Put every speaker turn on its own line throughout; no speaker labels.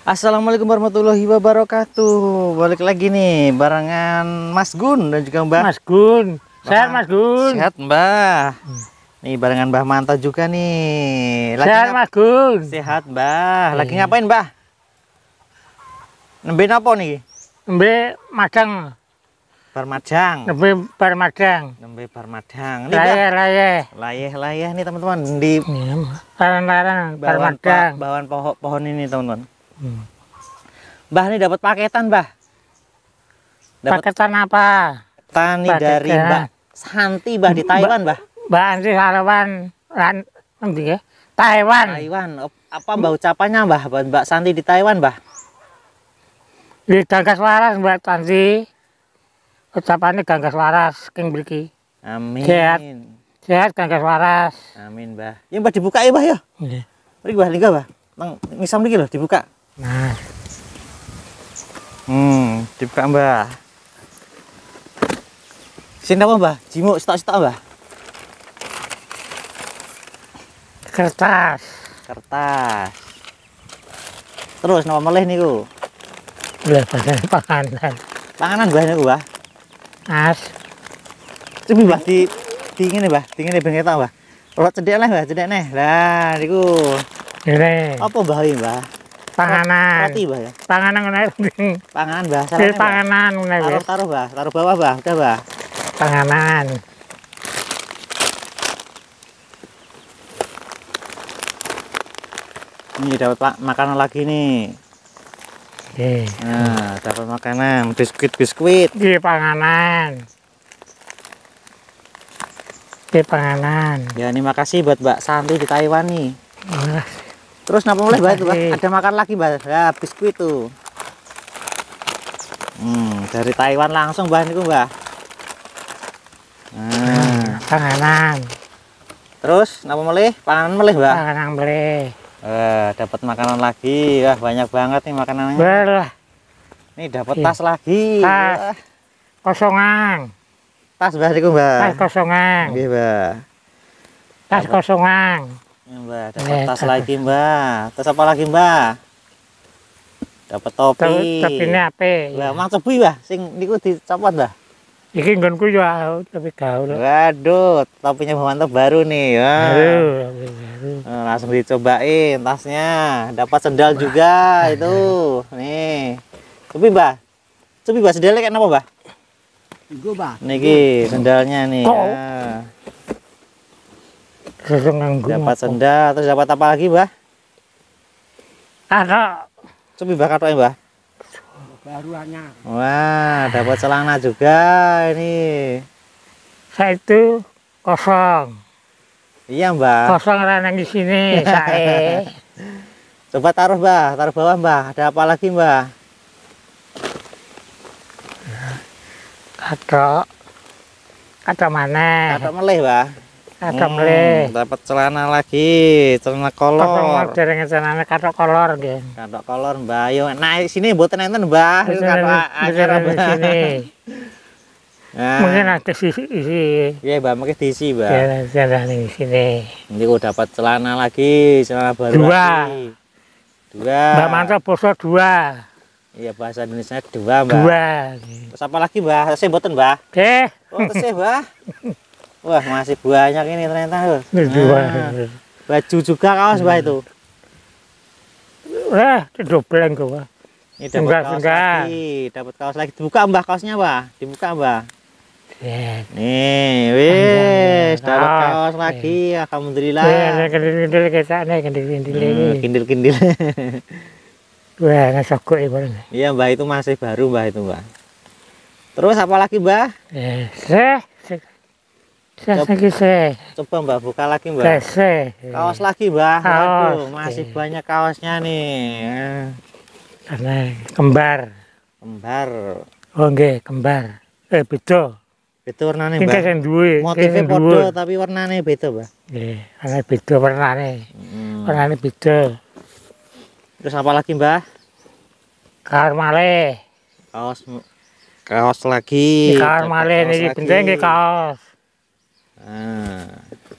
Assalamualaikum warahmatullahi wabarakatuh. Balik lagi nih barengan Mas Gun dan juga Mbak. Mas Gun. Sehat Mas Gun. Sehat Mbah. Hmm. Nih barengan Mbah Manta juga nih. Lagi sehat Mas Gun. Sehat Mbah. Iya. Lagi ngapain Mbah? Nembe apa nih? Nembe madang. Bar Nembek Nembe bar madang. Nembe bar Layeh layeh. Layeh layeh nih teman-teman di larang-larang bar madang. Bawaan pohon pohon ini teman-teman Hmm. Mbah ini dapat paketan, Mbah. Dapet paketan apa? Tani paketan. dari Mbah Santi, Mbah di Taiwan, Mbah. Mbah Santi Taiwan. ya? Taiwan. Taiwan. Apa Mbah ucapannya, Mbah? Mbak Santi di Taiwan, Mbah? Di gangga Waras, Mbak Santi. Ucapannya gangga Waras, King Bliki. Amin. Sehat. Sehat gangga Waras. Amin, Mbah. Ya Mbah dibuka ya, Mbah ya. Nggih. Iya. Mari Mbah lingga, Mbah. Nang ngisam loh lho dibuka. Nah. Hmm, dibuka Mbah. Sini apa Mbah? Jimuk stok-stok Mbah. Kertas. Kertas. Terus nama meleh niku? Lah panganan. Panganan Mbah niku Mbah. As. Cepi Mbah di dingin Mbah, dingin ben ketok Mbah. Rot cedek lah Mbah, cedek neh. Lah niku.
Ini. Apa
Mbah iki Mbah?
panganan roti bah ya
panganan ngene panganan bah salah panganan ngene taruh taruh bah taruh bawah bah udah bah panganan ini dapat pak makanan lagi nih Oke. Nah, dapat makanan, biskuit-biskuit. Di iya, panganan. Di iya, panganan. Ya, ini makasih buat Mbak Santi di Taiwan nih. Ah. Terus napa mulai Mbak Ada makan lagi, Mbak. Ya, biskuit tuh. Hmm, dari Taiwan langsung, Mbak niku, Mbak. Nah, panganan. Terus napa mulai? Panganan mulai, Mbak. Panganan mulai. Eh, dapat makanan lagi. Wah, banyak banget nih makanannya. Belah. Nih dapat iya. tas lagi. Tas. Kosongan. Tas, Mbak niku, Mbak. Tas kosongan. Nggih, Mbak. Tas kosongan. Mbak, dapat iya. tas lagi, Mbak. Tas apa lagi, Mbak? Dapat topi. ini apa? Lah, ya. mang cebu, Mbah, sing niku dicopot, Mbak. Iki nggonku yo tapi gaul. Waduh, topinya mantap baru nih. Ya. Baru, nah, langsung dicobain tasnya. Dapat sendal juga itu. Nih. Topi mbak, Cepi, mbak sendalnya kayak apa, Mbah? Iku, Mbah. Niki sendalnya nih. Kok. Ya. Dapat senda, terus dapat apa lagi, Mbah? ada Coba Mbah katoknya, Mbah. Baruannya. Wah, dapat celana juga ini. Saya itu kosong. Iya, Mbah. Kosong renang di sini, saya. Coba taruh, Mbah. Taruh bawah, Mbah. Ada apa lagi, Mbah? Kakak. Ada mana? Ada meleh, Mbah hmm, dapat celana lagi celana kolor jaringan celana katok kolor gitu katok kolor bayu nah sini buat nenten bah katok acara di sini Nah. Mungkin ada sisi isi. Iya, Mbak, mungkin diisi, Mbak. Jalan jalan di sini. Nanti aku dapat celana lagi, celana baru. Dua. Lagi. Dua. Mbak Manto poso dua. Iya, bahasa Indonesia dua, Mbak. Dua. Terus apa lagi, Mbak? Saya boten, Mbak. Oke. Eh. Oh, terus Mbak. Wah, masih banyak ini ternyata. Nah, baju juga kaos Mbah itu. Wah, dobleng gua. Ini dapat kaos lagi, dapat kaos lagi. Dibuka Mbah kaosnya, Mbah. Dibuka, Mbah. Iya. Nih, wis dapat ah, kaos iya. lagi. Alhamdulillah. Ya, kendil-kendil ketane, kendil-kendil. Hmm, kendil-kendil. Wah, ngesokok Iya, Mbah itu masih baru, Mbah itu, Mbah. Terus apa lagi, Mbah? Eh,
Coba, kise.
coba Mbak buka lagi Mbak. Kise. Kaos lagi Mbak. Kaos. Aduh, masih banyak kaosnya nih. karena kembar. Kembar. Oh kembar. Eh beda. Beda warnanya Mbak. Sing duwe. Motife padha tapi warnanya beda Mbak. Nggih, beda warnanya Hmm. nih beda. Terus apa lagi Mbak? karmale Kaos kaos lagi. karmale nih. niki benteng kaos. Ah,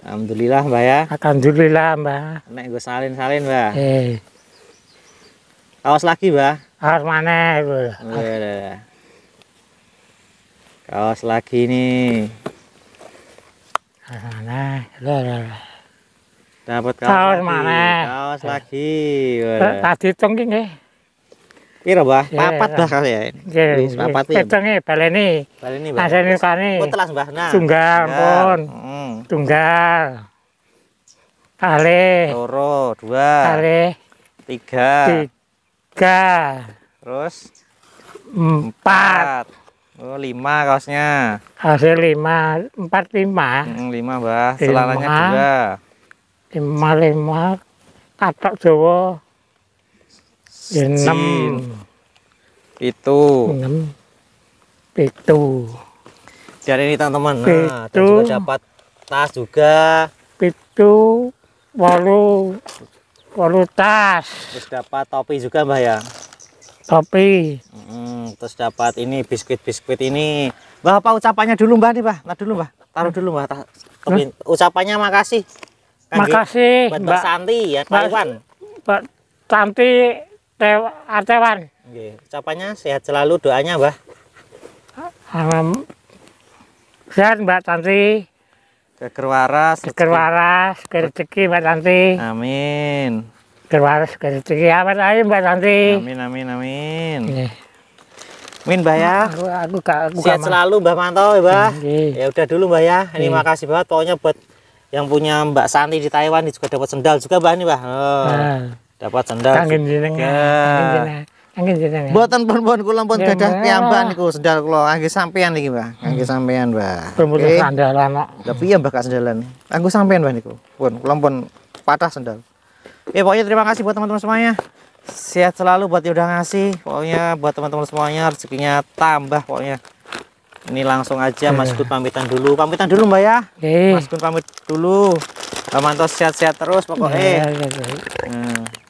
alhamdulillah Mbak ya. Alhamdulillah Mbak. Nek gue salin-salin Mbak. Eh. Kaos lagi Mbak. Kaos mana Mbah. lagi nih. Kaos mana? Dapat kaos. Kaos mana? Kaos lagi. Tadi tongking ya. Piro, iya, Mbah? Iya, papat Mbah iya, kali ya. Wis papat iki. Kecenge baleni. Baleni, Mbah. Asane kane. Oh, telas Mbah. Nah. Tunggal pun. Hmm. Tunggal. Kale. Loro, dua. Kale. Tiga. Tiga. Terus empat. Oh, lima kaosnya. Hasil lima, empat lima. Hmm, lima, Mbah. selananya dua. Lima, lima. Katok Jawa enam itu enam itu dan ini teman-teman nah, dan juga dapat tas juga itu walu walu tas terus dapat topi juga mbah ya topi hmm, terus dapat ini biskuit biskuit ini mbah apa ucapannya dulu mbak nih mbak nah dulu mbak taruh dulu mbah ta topi. Hmm? ucapannya makasih kan makasih mbak, mbak Santi ya Pak Iwan mbak Santi Artewan. Nggih, ucapannya sehat selalu doanya, Mbah. Um, sehat Mbak Santi. Geger waras. Geger waras, rezeki Mbak Santi. Amin. Geger waras, rezeki Amin Mbak Santi. Amin amin amin. Min Mbah ya. Aku aku aku, aku Sehat selalu Mbah Manto ya, Mbah. Ya udah dulu Mbah ya. Ini makasih banget pokoknya buat yang punya Mbak Santi di Taiwan juga dapat sendal juga Mbah nih Mbah. Oh. Nah dapat sendal angin jeneng angin jeneng buatan ya. pun pun kula pun ya, dadah piyambak niku sendal kula angge sampean iki Mbah hmm. angge sampean mbak. bermutu sandal anak Tapi ya Mbah kak sendalan anggo sampean Mbah niku pun kula pun patah sendal ya pokoknya terima kasih buat teman-teman semuanya sehat selalu buat yang udah ngasih pokoknya buat teman-teman semuanya rezekinya tambah pokoknya ini langsung aja Mas ya. Gun pamitan dulu pamitan dulu Mbak ya Mas Gun pamit dulu Mantos sehat-sehat terus pokoknya hmm.